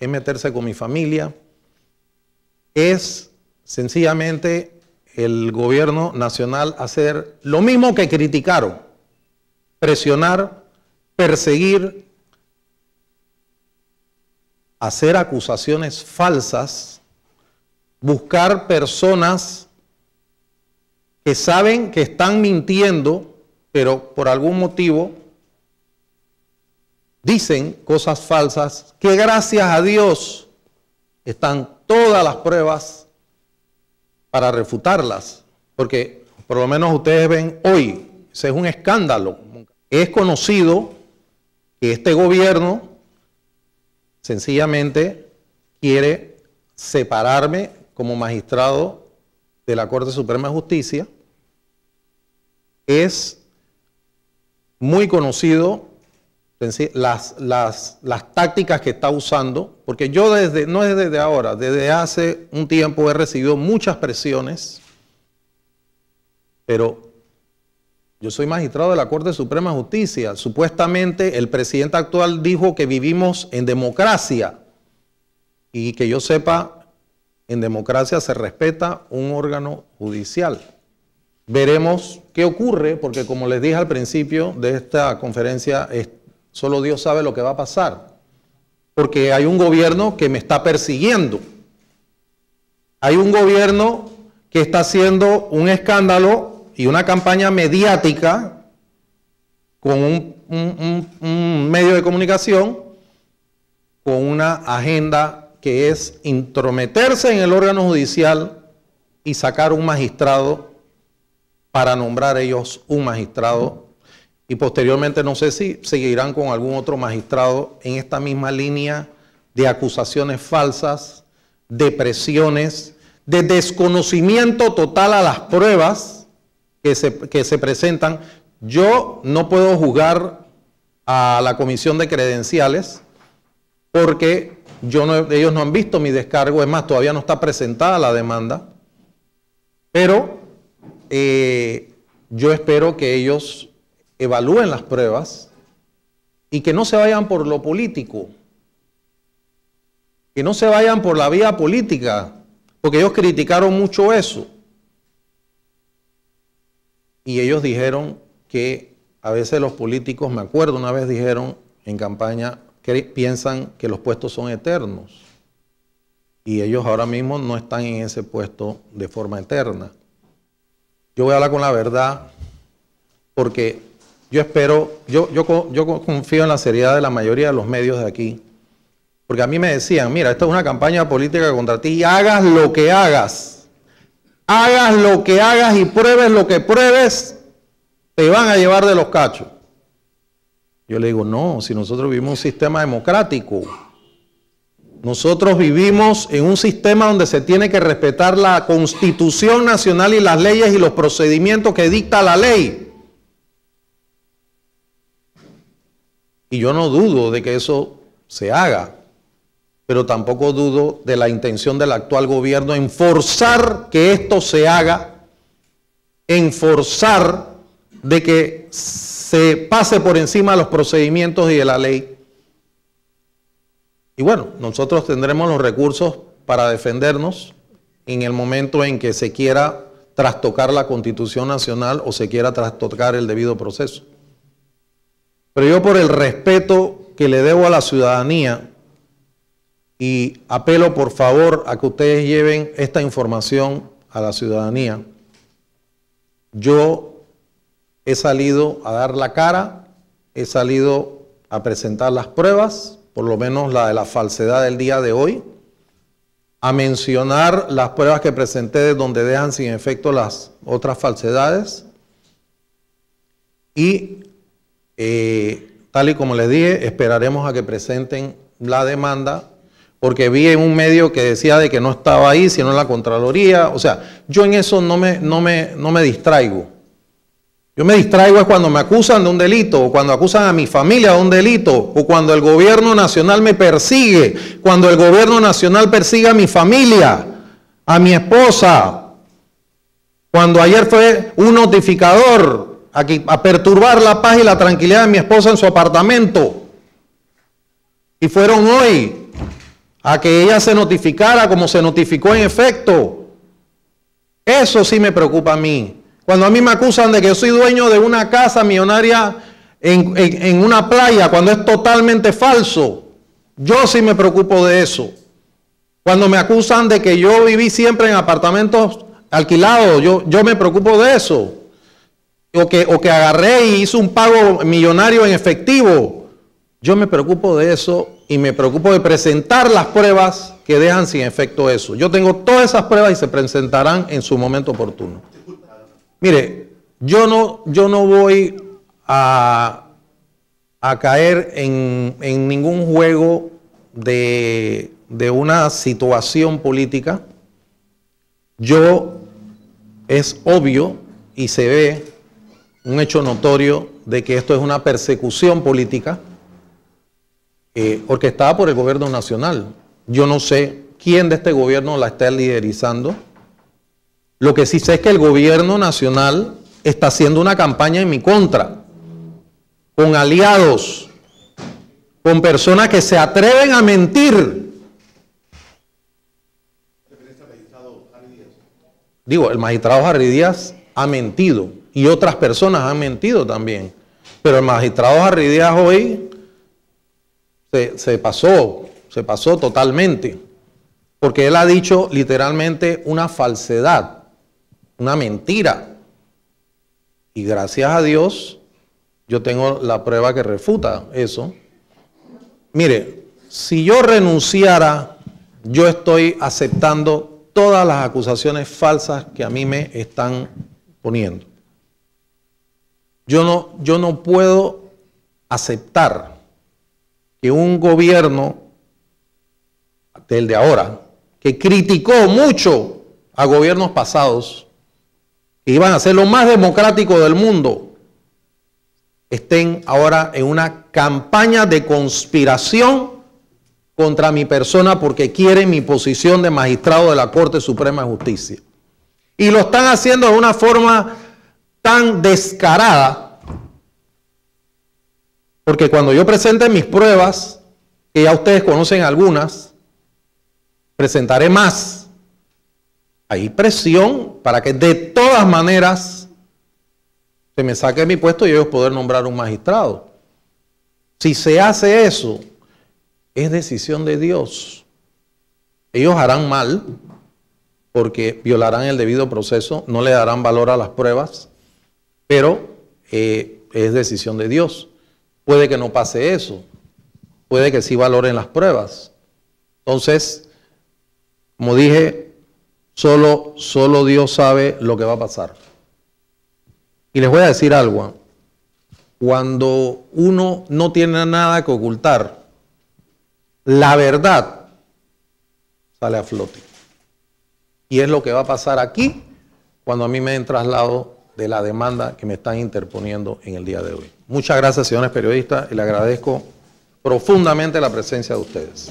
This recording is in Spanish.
es meterse con mi familia, es sencillamente el gobierno nacional hacer lo mismo que criticaron, presionar, perseguir, hacer acusaciones falsas, buscar personas que saben que están mintiendo, pero por algún motivo dicen cosas falsas, que gracias a Dios están todas las pruebas para refutarlas, porque por lo menos ustedes ven hoy, ese es un escándalo. Es conocido que este gobierno sencillamente quiere separarme como magistrado de la Corte Suprema de Justicia. Es muy conocido las, las, tácticas que está usando, porque yo desde, no es desde ahora, desde hace un tiempo he recibido muchas presiones, pero yo soy magistrado de la Corte Suprema de Justicia. Supuestamente el presidente actual dijo que vivimos en democracia y que yo sepa, en democracia se respeta un órgano judicial. Veremos qué ocurre, porque como les dije al principio de esta conferencia, Solo Dios sabe lo que va a pasar. Porque hay un gobierno que me está persiguiendo. Hay un gobierno que está haciendo un escándalo y una campaña mediática con un, medio de comunicación, con una agenda que es intrometerse en el órgano judicial y sacar un magistrado para nombrar ellos un magistrado y posteriormente no sé si seguirán con algún otro magistrado en esta misma línea de acusaciones falsas, de presiones, de desconocimiento total a las pruebas que se, presentan. Yo no puedo juzgar a la comisión de credenciales porque ellos no han visto mi descargo, es más, todavía no está presentada la demanda, pero eh, yo espero que ellos evalúen las pruebas y que no se vayan por lo político, que no se vayan por la vía política, porque ellos criticaron mucho eso. Y ellos dijeron que a veces los políticos, me acuerdo una vez dijeron en campaña, que piensan que los puestos son eternos. Y ellos ahora mismo no están en ese puesto de forma eterna. Yo voy a hablar con la verdad porque yo espero, yo, yo, yo confío en la seriedad de la mayoría de los medios de aquí, porque a mí me decían, mira, esta es una campaña política contra ti, hagas lo que hagas, hagas lo que hagas y pruebes lo que pruebes, te van a llevar de los cachos. Yo le digo, no, si nosotros vivimos un sistema democrático, nosotros vivimos en un sistema donde se tiene que respetar la constitución nacional y las leyes y los procedimientos que dicta la ley. Y yo no dudo de que eso se haga, pero tampoco dudo de la intención del actual gobierno en forzar que esto se haga, en forzar de que se pase por encima de los procedimientos y de la ley. Y bueno, nosotros tendremos los recursos para defendernos en el momento en que se quiera trastocar la Constitución Nacional o se quiera trastocar el debido proceso. Pero yo por el respeto que le debo a la ciudadanía y apelo por favor a que ustedes lleven esta información a la ciudadanía, yo he salido a dar la cara, he salido a presentar las pruebas, por lo menos la de la falsedad del día de hoy, a mencionar las pruebas que presenté de donde dejan sin efecto las otras falsedades y eh, tal y como les dije, esperaremos a que presenten la demanda, porque vi en un medio que decía de que no estaba ahí, sino en la Contraloría. O sea, yo en eso no me, no me, no me distraigo. Yo me distraigo es cuando me acusan de un delito, o cuando acusan a mi familia de un delito, o cuando el gobierno nacional me persigue, cuando el gobierno nacional persigue a mi familia, a mi esposa, cuando ayer fue un notificador a perturbar la paz y la tranquilidad de mi esposa en su apartamento. Y fueron hoy a que ella se notificara como se notificó en efecto. Eso sí me preocupa a mí. Cuando a mí me acusan de que yo soy dueño de una casa millonaria en, en, una playa, cuando es totalmente falso, yo sí me preocupo de eso. Cuando me acusan de que yo viví siempre en apartamentos alquilados, yo, yo me preocupo de eso o que, agarré y hice un pago millonario en efectivo. Yo me preocupo de eso y me preocupo de presentar las pruebas que dejan sin efecto eso. Yo tengo todas esas pruebas y se presentarán en su momento oportuno. Mire, yo no, yo no voy a, a caer en, ningún juego de, de una situación política. Yo es obvio y se ve un hecho notorio de que esto es una persecución política eh, orquestada por el gobierno nacional. Yo no sé quién de este gobierno la está liderizando. Lo que sí sé es que el gobierno nacional está haciendo una campaña en mi contra, con aliados, con personas que se atreven a mentir. Digo, el magistrado Harry Díaz ha mentido y otras personas han mentido también. Pero el magistrado Díaz hoy se pasó, se pasó totalmente. Porque él ha dicho literalmente una falsedad, una mentira. Y gracias a Dios, yo tengo la prueba que refuta eso. Mire, si yo renunciara, yo estoy aceptando todas las acusaciones falsas que a mí me están poniendo. Yo no, yo no puedo aceptar que un gobierno del de ahora, que criticó mucho a gobiernos pasados, que iban a ser lo más democrático del mundo, estén ahora en una campaña de conspiración contra mi persona porque quieren mi posición de magistrado de la Corte Suprema de Justicia. Y lo están haciendo de una forma tan descarada, porque cuando yo presente mis pruebas, que ya ustedes conocen algunas, presentaré más. Hay presión para que de todas maneras se me saque mi puesto y ellos poder nombrar un magistrado. Si se hace eso, es decisión de Dios. Ellos harán mal porque violarán el debido proceso, no le darán valor a las pruebas, pero eh, es decisión de Dios. Puede que no pase eso. Puede que sí valoren las pruebas. Entonces, como dije, solo, solo Dios sabe lo que va a pasar. Y les voy a decir algo. Cuando uno no tiene nada que ocultar, la verdad sale a flote. Y es lo que va a pasar aquí cuando a mí me den traslado de la demanda que me están interponiendo en el día de hoy. Muchas gracias, señores periodistas, y le agradezco profundamente la presencia de ustedes.